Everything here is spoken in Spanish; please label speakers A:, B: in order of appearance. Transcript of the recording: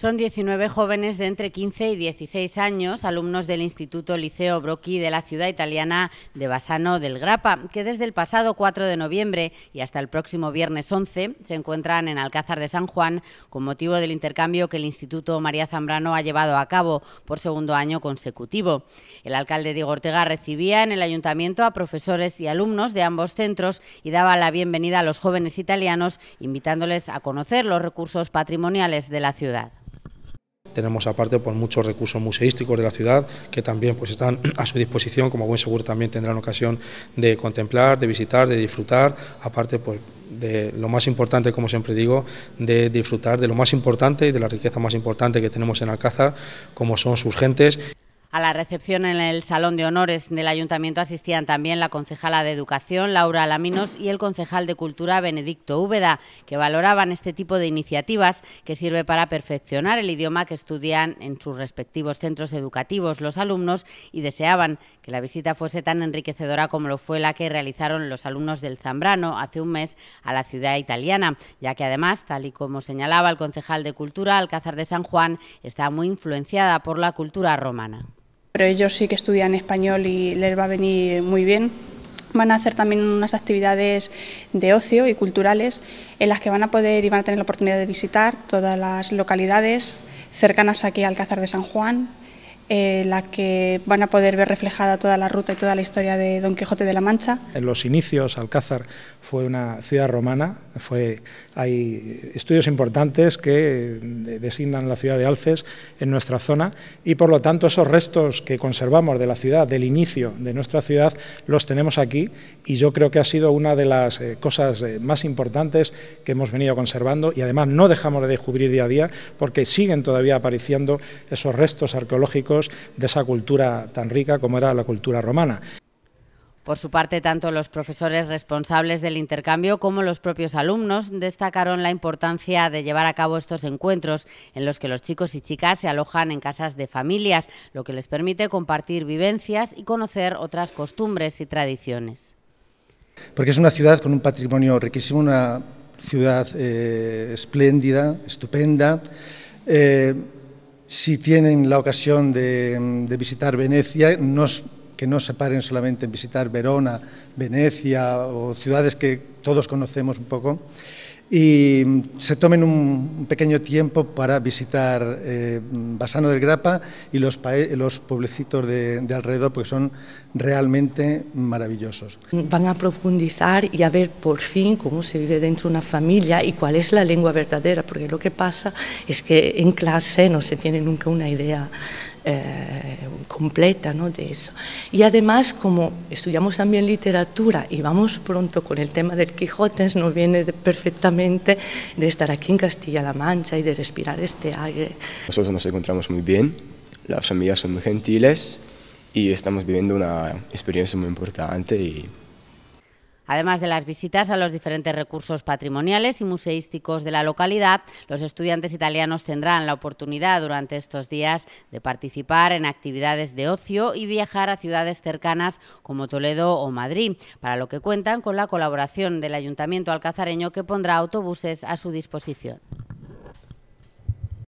A: Son 19 jóvenes de entre 15 y 16 años, alumnos del Instituto Liceo Brocchi de la ciudad italiana de Basano del Grappa, que desde el pasado 4 de noviembre y hasta el próximo viernes 11 se encuentran en Alcázar de San Juan con motivo del intercambio que el Instituto María Zambrano ha llevado a cabo por segundo año consecutivo. El alcalde Diego Ortega recibía en el ayuntamiento a profesores y alumnos de ambos centros y daba la bienvenida a los jóvenes italianos invitándoles a conocer los recursos patrimoniales de la ciudad.
B: Tenemos aparte por pues, muchos recursos museísticos de la ciudad que también pues, están a su disposición, como buen seguro también tendrán ocasión de contemplar, de visitar, de disfrutar, aparte pues, de lo más importante, como siempre digo, de disfrutar de lo más importante y de la riqueza más importante que tenemos en Alcázar, como son sus gentes.
A: A la recepción en el Salón de Honores del Ayuntamiento asistían también la concejala de Educación, Laura Alaminos, y el concejal de Cultura, Benedicto Úbeda, que valoraban este tipo de iniciativas que sirve para perfeccionar el idioma que estudian en sus respectivos centros educativos los alumnos y deseaban que la visita fuese tan enriquecedora como lo fue la que realizaron los alumnos del Zambrano hace un mes a la ciudad italiana, ya que además, tal y como señalaba el concejal de Cultura, Alcázar de San Juan está muy influenciada por la cultura romana pero ellos sí que estudian español y les va a venir muy bien. Van a hacer también unas actividades de ocio y culturales en las que van a poder y van a tener la oportunidad de visitar todas las localidades cercanas aquí a Alcázar de San Juan, eh, la que van a poder ver reflejada toda la ruta y toda la historia de Don Quijote de la Mancha.
B: En los inicios, Alcázar fue una ciudad romana, fue, hay estudios importantes que eh, designan la ciudad de Alces en nuestra zona y por lo tanto esos restos que conservamos de la ciudad, del inicio de nuestra ciudad, los tenemos aquí y yo creo que ha sido una de las eh, cosas más importantes que hemos venido conservando y además no dejamos de descubrir día a día porque siguen todavía apareciendo esos restos arqueológicos de esa cultura tan rica como era la cultura romana.
A: Por su parte, tanto los profesores responsables del intercambio como los propios alumnos destacaron la importancia de llevar a cabo estos encuentros en los que los chicos y chicas se alojan en casas de familias, lo que les permite compartir vivencias y conocer otras costumbres y tradiciones.
C: Porque es una ciudad con un patrimonio riquísimo, una ciudad eh, espléndida, estupenda. Eh, si tienen la ocasión de, visitar Venecia, que no se paren solamente en visitar Verona, Venecia o ciudades que todos conocemos un poco, y mm, se tomen un pequeño tiempo para visitar eh, Basano del Grappa y los, los pueblecitos de, alrededor, porque son realmente maravillosos. Van a profundizar y a ver por fin cómo se vive dentro de una familia y cuál es la lengua verdadera, porque lo que pasa es que en clase no se tiene nunca una idea eh, completa ¿no? de eso. Y además, como estudiamos también literatura y vamos pronto con el tema del Quijote, nos viene perfectamente de estar aquí en Castilla-La Mancha y de respirar
A: este aire.
B: Nosotros nos encontramos muy bien, las familias son muy gentiles y estamos viviendo una experiencia muy importante y
A: Además de las visitas a los diferentes recursos patrimoniales y museísticos de la localidad, los estudiantes italianos tendrán la oportunidad durante estos días de participar en actividades de ocio y viajar a ciudades cercanas como Toledo o Madrid, para lo que cuentan con la colaboración del Ayuntamiento alcazareño que pondrá autobuses a su disposición.